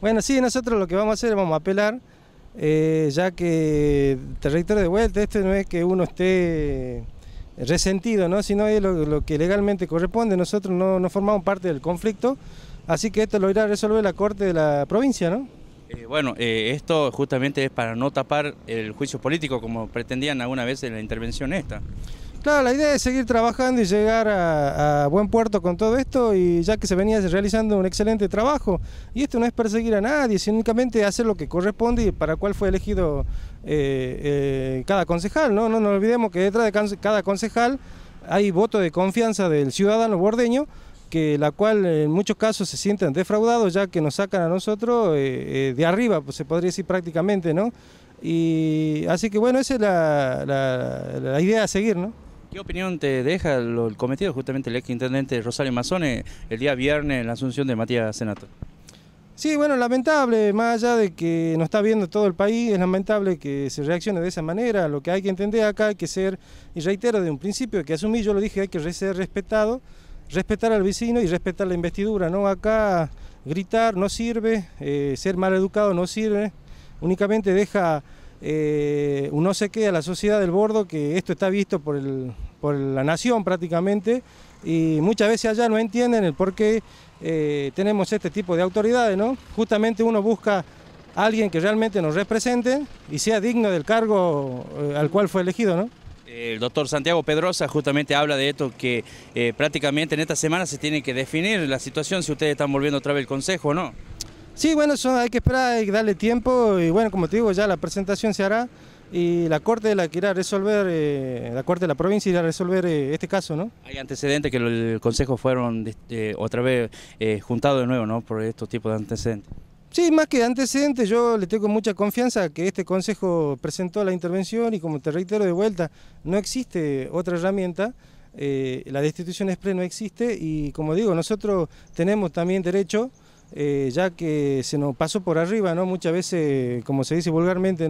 Bueno, sí, nosotros lo que vamos a hacer es vamos a apelar, eh, ya que, te de vuelta, esto no es que uno esté resentido, ¿no? sino es lo, que legalmente corresponde, nosotros no, no, formamos parte del conflicto, así que esto lo irá a resolver la Corte de la provincia, ¿no? Eh, bueno, eh, esto justamente es para no tapar el juicio político como pretendían alguna vez en la intervención esta. Claro, la idea es seguir trabajando y llegar a, buen puerto con todo esto y ya que se venía realizando un excelente trabajo. Y esto no es perseguir a nadie, sino únicamente hacer lo que corresponde y para cuál fue elegido eh, eh, cada concejal. ¿no? no nos olvidemos que detrás de cada concejal hay voto de confianza del ciudadano bordeño que la cual en muchos casos se sienten defraudados ya que nos sacan a nosotros eh, de arriba, pues se podría decir prácticamente, ¿no? Y así que bueno, esa es la, la idea a seguir, ¿no? ¿Qué opinión te deja el cometido justamente el ex intendente Rosario Mazone el día viernes en la asunción de Matías Senato? Sí, bueno, lamentable, más allá de que nos está viendo todo el país, es lamentable que se reaccione de esa manera. Lo que hay que entender acá hay que ser, y reitero de un principio que asumí, yo lo dije, hay que ser respetado, respetar al vecino y respetar la investidura, ¿no? Acá gritar no sirve, eh, ser mal educado no sirve, únicamente deja eh, uno se queda a la sociedad del bordo, que esto está visto por, el, por la nación prácticamente, y muchas veces allá no entienden el por qué eh, tenemos este tipo de autoridades, ¿no? Justamente uno busca a alguien que realmente nos represente y sea digno del cargo eh, al cual fue elegido, ¿no? El doctor Santiago Pedrosa justamente habla de esto, que prácticamente en esta semana se tiene que definir la situación si ustedes están volviendo otra vez el Consejo o no. Sí, bueno, hay que esperar, hay que darle tiempo y bueno, como te digo, ya la presentación se hará y la Corte la resolver, eh, la Corte de la provincia irá a resolver eh, este caso, ¿no? Hay antecedentes que el Consejo fueron este, otra vez eh, juntados de nuevo, ¿no? Por estos tipos de antecedentes. Sí, más que antecedentes, yo le tengo mucha confianza que este Consejo presentó la intervención y como te reitero de vuelta, no existe otra herramienta, la destitución express no existe y como digo, nosotros tenemos también derecho eh, ya que se nos pasó por arriba, ¿no? Muchas veces, como se dice vulgarmente,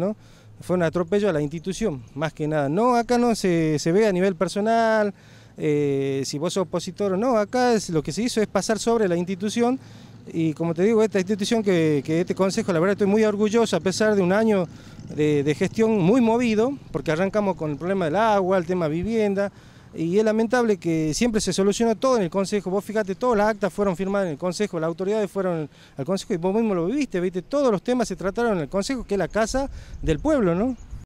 Fue un atropello a la institución, más que nada. No, acá no se, ve a nivel personal, eh, si vos sos opositor o no, acá es, lo que se hizo es pasar sobre la institución y como te digo, esta institución que, este consejo, la verdad estoy muy orgulloso a pesar de un año de gestión muy movido, porque arrancamos con el problema del agua, el tema vivienda, y es lamentable que siempre se soluciona todo en el Consejo. Vos fíjate todas las actas fueron firmadas en el Consejo, las autoridades fueron al Consejo y vos mismo lo viviste, viste, todos los temas se trataron en el Consejo, que es la casa del pueblo, ¿no?